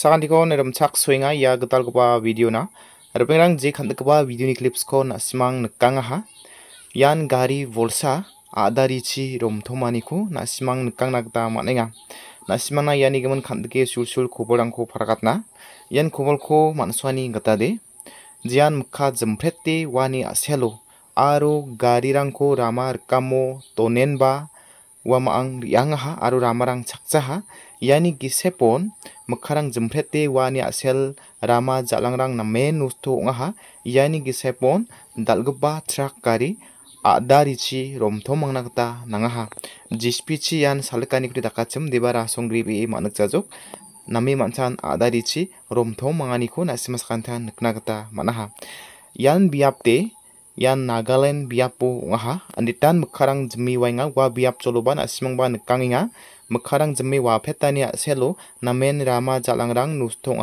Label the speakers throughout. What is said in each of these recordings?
Speaker 1: sakanthiko nerumchak soinga ia gitalgipa video na ripengrang je khandikgipa video ni clips ko nasimang nikangaha ian gari bolsa adarichi romthomaniko nasimang nikangna gita man·enga nasimangna iani gimin khandike sulsul kobolrangko parakatna ian kobolko mansuani gatade jian mikka jimprete uani a·selo Aru tonen rama wama ang riang ha aru ramarang ha iani gisepon mikkarang jemprete wani a·sel rama jal·angrang namen nga ha iani gisepon dal·gipa trak gari a·darichi romthomrangna nanga nangaha jispi chi salkani kri dakachim deba rasonggri bree ma·nikjajok nami man·chan romto mangani ko nasimaskan sakantan nakna kata man·aha yan biapte yan nagalen biapu ngaha anditan mekarang jemi wainga wa biap joloba na·simangba inga mekarang jemi wa petani a·selo namen rama jal·angrang nosto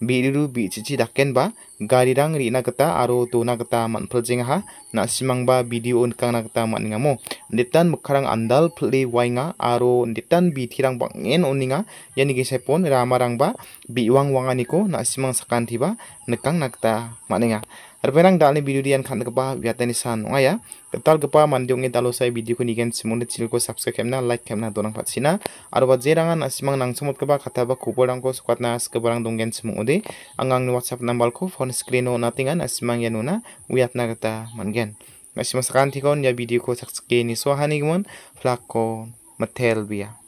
Speaker 1: daken ba gari rang ri na kata aro dona gita man·piljengaha na·simangba bidio nikangna gita mo anditan mekarang andal phli wainga aro anditan biterang bang·en onenga iani gesaipon ramarangba biwang wanganiko ba nekang na kata maninga Terpenang dalam video dian khan kapa biatani san nonga ya. Ketal kepa mandiung e dalo saya video ko kan semua di channel ko subscribe kemna like kemna donang patsina. Aro bat asih asimang nang somot kepa kata ba kuborang ko sukatna as donggen semua Angang ni WhatsApp nambal ko phone screen mang natingan asimang yanuna naga ta mangen. Asimang sakan tikon ya video ko subscribe ni suahani kemon flakon metel biar.